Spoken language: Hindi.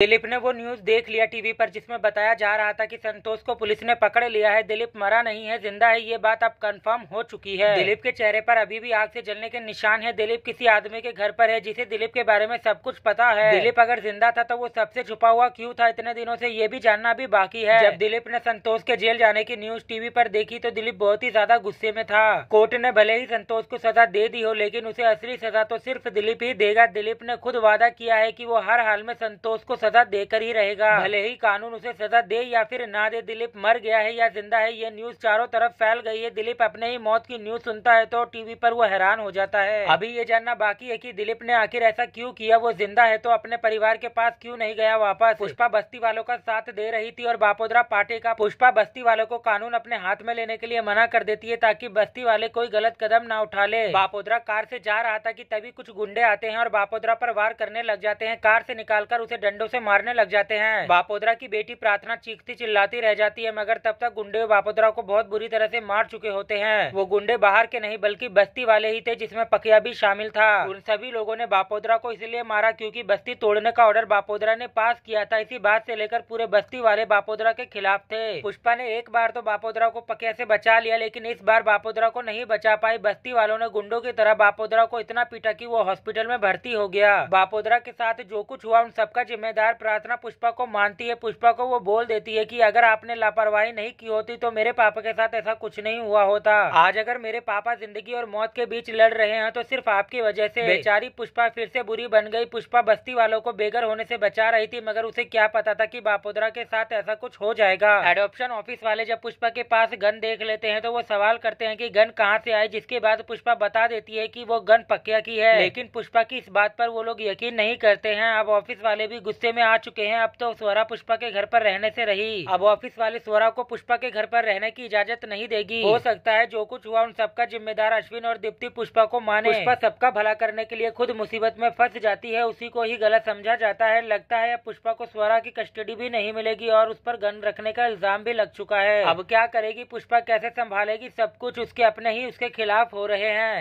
दिलीप ने वो न्यूज देख लिया टीवी पर जिसमें बताया जा रहा था कि संतोष को पुलिस ने पकड़ लिया है दिलीप मरा नहीं है जिंदा है ये बात अब कंफर्म हो चुकी है दिलीप के चेहरे पर अभी भी आग से जलने के निशान है दिलीप किसी आदमी के घर पर है जिसे दिलीप के बारे में सब कुछ पता है दिलीप अगर जिंदा था तो वो सबसे छुपा हुआ क्यूँ था इतने दिनों ऐसी ये भी जानना भी बाकी है जब दिलीप ने संतोष के जेल जाने की न्यूज टीवी आरोप देखी तो दिलीप बहुत ही ज्यादा गुस्से में था कोर्ट ने भले ही संतोष को सजा दे दी हो लेकिन उसे असली सजा तो सिर्फ दिलीप ही देगा दिलीप ने खुद वादा किया है की वो हर हाल में संतोष को सजा देकर ही रहेगा भले ही कानून उसे सजा दे या फिर ना दे दिलीप मर गया है या जिंदा है ये न्यूज चारों तरफ फैल गई है दिलीप अपने ही मौत की न्यूज सुनता है तो टीवी पर वो हैरान हो जाता है अभी ये जानना बाकी है कि दिलीप ने आखिर ऐसा क्यों किया वो जिंदा है तो अपने परिवार के पास क्यों नहीं गया वापस पुष्पा बस्ती वालों का साथ दे रही थी और बापोदरा पाटे का पुष्पा बस्ती वालों को कानून अपने हाथ में लेने के लिए मना कर देती है ताकि बस्ती वाले कोई गलत कदम ना उठा ले बापोदरा कार से जा रहा था कि तभी कुछ गुंडे आते हैं और बापोदरा पर वार करने लग जाते हैं कार से निकालकर उसे डंडों से से मारने लग जाते हैं बापोदरा की बेटी प्रार्थना चीखती चिल्लाती रह जाती है मगर तब तक गुंडे बापोदरा को बहुत बुरी तरह से मार चुके होते हैं वो गुंडे बाहर के नहीं बल्कि बस्ती वाले ही थे जिसमे पकिया भी शामिल था उन सभी लोगों ने बापोदरा को इसलिए मारा क्यूँकी बस्ती तोड़ने का ऑर्डर बापोदरा ने पास किया था इसी बात ऐसी लेकर पूरे बस्ती वाले बापोदरा के खिलाफ थे पुष्पा ने एक बार तो बापोदरा को पकिया ऐसी बचा लिया लेकिन इस बार बापोदरा को नहीं बचा पाई बस्ती वालों ने गुंडों की तरह बापोदरा को इतना पीटा की वो हॉस्पिटल में भर्ती हो गया बापोदरा के साथ जो कुछ हुआ उन सबका जिम्मेदार सरकार प्रार्थना पुष्पा को मानती है पुष्पा को वो बोल देती है कि अगर आपने लापरवाही नहीं की होती तो मेरे पापा के साथ ऐसा कुछ नहीं हुआ होता आज अगर मेरे पापा जिंदगी और मौत के बीच लड़ रहे हैं तो सिर्फ आपकी वजह से बेचारी पुष्पा फिर से बुरी बन गई पुष्पा बस्ती वालों को बेघर होने से बचा रही थी मगर उसे क्या पता था की बापोदरा के साथ ऐसा कुछ हो जाएगा एडोप्शन ऑफिस वाले जब पुष्पा के पास गन देख लेते हैं तो वो सवाल करते हैं की गन कहाँ से आई जिसके बाद पुष्पा बता देती है की वो गन पकिया की है लेकिन पुष्पा की इस बात पर वो लोग यकीन नहीं करते हैं अब ऑफिस वाले भी गुस्से में में आ चुके हैं अब तो स्वरा पुष्पा के घर पर रहने से रही अब ऑफिस वाले स्वरा को पुष्पा के घर पर रहने की इजाजत नहीं देगी हो सकता है जो कुछ हुआ उन सबका जिम्मेदार अश्विन और दीप्ति पुष्पा को माने पुष्पा सबका भला करने के लिए खुद मुसीबत में फंस जाती है उसी को ही गलत समझा जाता है लगता है अब पुष्पा को स्वरा की कस्टडी भी नहीं मिलेगी और उस पर गन रखने का इल्जाम भी लग चुका है अब क्या करेगी पुष्पा कैसे संभालेगी सब कुछ उसके अपने ही उसके खिलाफ हो रहे हैं